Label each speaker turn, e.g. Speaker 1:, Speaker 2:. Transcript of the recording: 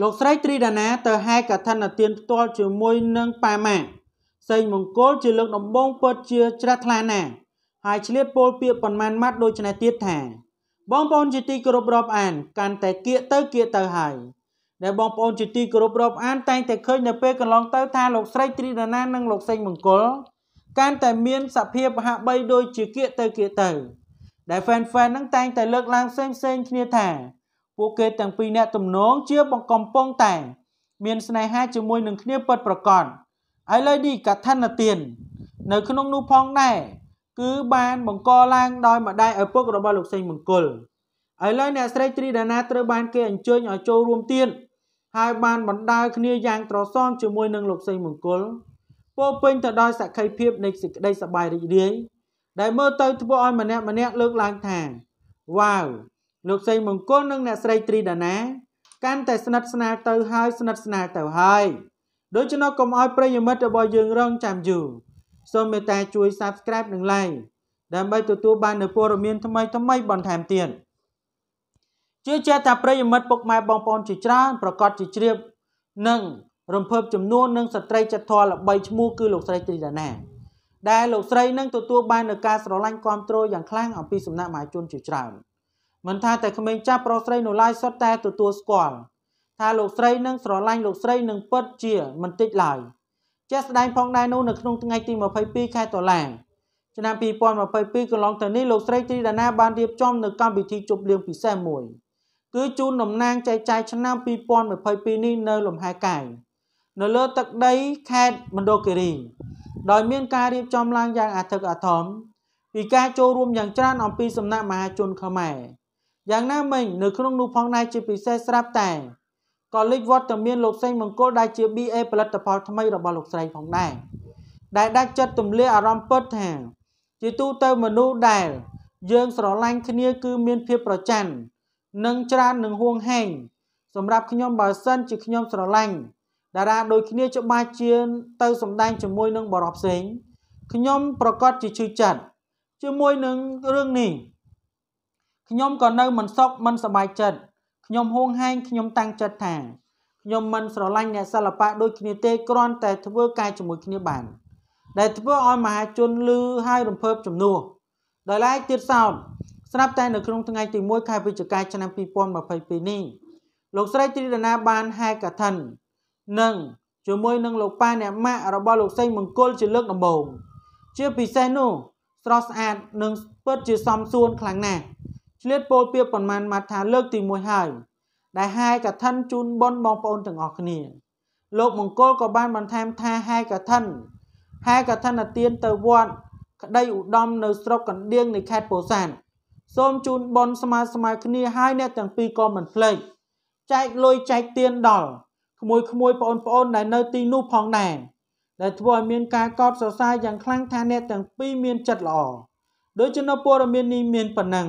Speaker 1: លោកស្រីត្រីដាណាទៅហែកឋិនទានផ្ទាល់ជាមួយនឹងប៉ាម៉ាសេងមង្គលជាលើកដំបូងពិតជាច្រាស់ថ្លាណាស់ហើយឆ្លៀតពោលពាក្យប៉ុន្មានម៉ាត់ដូចនេះទៀតថា បងប្អូនជាទីគោរពរាប់អានកាន់តែគៀកទៅគៀកទៅហើយដែលបងប្អូនជាទីគោរពរាប់អានតែងតែឃើញនៅពេលកន្លងទៅថាលោកស្រីត្រីដាណានិងលោកសេងមង្គលកាន់តែមានសភាពហាក់បីដូចជាគៀកទៅគៀកទៅ ដែល fan fan នឹងតែងតែលើកឡើងផ្សេងផ្សេងគ្នាថាពួកគេទាំងពីរនាក់ទំនងជាបង្កំពងតែងមានស្នេហាជាមួយនឹងគ្នាពិតប្រកបឥឡូវនេះកថាណទាននៅក្នុងនោះផងដែរ គឺបានបង្កឡើងដោយម្ដាយឪពុករបស់លោកសេងមង្គលឥឡូវអ្នកស្រីត្រីដាណាត្រូវបានគេអញ្ជើញឲ្យចូលរួមទៀតហើយបានបណ្ដើគ្នាយ៉ាងត្រសងជាមួយនឹងលោកសេងមង្គលពោពេញទៅដោយសក្ខីភាពនៃសេចក្តីសប្បាយរីករាយ ដែលមើលទៅធ្វើឲ្យម្នាក់ម្នាក់លើកឡើងថាវ៉ាវលោកស្រីមង្គលនិងអ្នកស្រីត្រីដាណា កាន់តែស្និទ្ធស្នាលទៅហើយស្និទ្ធស្នាលទៅហើយដូច្នោះកុំឲ្យប្រិយមិត្តរបស់យើងរងចាំយូរសូមមេត្តាជួយ Subscribe និង Like ដើម្បីទទួលបាននូវព័ត៌មាន ថ្មីថ្មីបន្ថែមទៀតជឿជាក់ថាប្រិយមិត្តពុកម៉ែបងប្អូនជាច្រើនប្រកាសជាជ្រាបនិងរំភើបចំនួននិងស្ត្រីចិត្តធម៌ល្បីឈ្មោះគឺលោកស្រីត្រីដាណា ដែលលោកស្រីនឹងទទួលបាននូវការស្រឡាញ់គាំទ្រយ៉ាងខ្លាំងអំពីសំណាក់មហាជនជាច្រើន។មិនថាតែក្មេងចាស់ប្រុសស្រីនៅឡើយសុទ្ធតែទទួលស្គាល់ថាលោកស្រីនឹងស្រឡាញ់លោកស្រីនឹងពិតជាមិនតិចឡើយជាក់ស្ដែងផងដែរនោះនៅក្នុងថ្ងៃទី22ខែតុលាឆ្នាំ2022កន្លងទៅនេះលោកស្រីទីដាណាបានរៀបចំនៅកម្មវិធីជប់លៀងពិសេសមួយគឺជូនតំណាងចែកចាយឆ្នាំ2022នេះនៅលំហែកាយនៅលើទឹកដីខេត្តមណ្ឌលគិរីដោយមានការរៀបចំឡើងយ៉ាងអធិកអធម ពីការចូលរួមយ៉ាងច្រើនអំពីសំណាក់មហាជនខ្មែរយ៉ាងណាមិញនៅក្នុងនោះផងដែរជាពិសេសស្រាប់តែក៏លេចវត្តមានលោកសេងមង្គលដែលជា BA ផលិតផលថ្មីរបស់លោកស្រីផងដែរដែលដាច់ចិត្តទម្លាអារម្មណ៍ពិតថាជាទូទៅមនុស្សដែលយើងស្រឡាញ់គ្នាគឺមានភាពប្រច័ណ្ឌនិងច្រើននឹងហួងហែងសម្រាប់ខ្ញុំបើសិនជាខ្ញុំស្រឡាញ់តារាដូចគ្នាច្បាស់ជាទៅសម្ដែងជាមួយនឹងបរិបផ្សេងខ្ញុំប្រកាសជាជឿចិត្តជាមួយនឹងរឿងនេះខ្ញុំក៏នៅមិនសុខមិនសប្បាយចិត្តខ្ញុំហួងហែងខ្ញុំតាំងចិត្តថាខ្ញុំមិនស្រឡាញ់អ្នកសិល្បៈដូចគ្នាទេគ្រាន់តែធ្វើការជាមួយគ្នាបាន ដែលធ្វើឲ្យមហាជនលឺហើយរំភើបចំនួនដោយឡែកទៀតសោត ស្រាប់តែនៅក្នុងថ្ងៃទី1ខែវិច្ឆិកាឆ្នាំ2022នេះលោកស្រីត្រីដណាបានហែកថាននិងជាមួយនឹងលោកប៉ាអ្នកម៉ាក់របស់លោកសេងមង្គលជាលើកដំបូងជាពិសេសនោះស្រស់ស្អាតនិងពិតជាសំសួនខ្លាំងណាស់ឆ្លៀតពោលពាក្យប៉ុន្មានម៉ាត់ថាលើកទី1ហើយ ដែលហាយកឋិនជូនបុណ្យបងប្អូនទាំងអស់គ្នាលោកមង្គលក៏បានបន្ថែមថាហាយកឋិនហាយកឋិនទានទៅវត្តក្តីឧត្តមនៅស្រុកកណ្ដៀងនៃខេត្តពោធិ៍សាត់សូមជូនបុណ្យស្មើស្មើគ្នាហើយអ្នកទាំងពីរក៏មិនភ្លេចចែកលុយចែកទានដល់ក្មួយក្មួយបងប្អូនដែលនៅទីនោះផងដែរដែលធ្វើឲ្យមានការកោតសរសើរយ៉ាងខ្លាំងថាអ្នកទាំងពីរមានចិត្តល្អដូចជានៅព័ត៌មាននេះមានប៉ុណ្ណឹង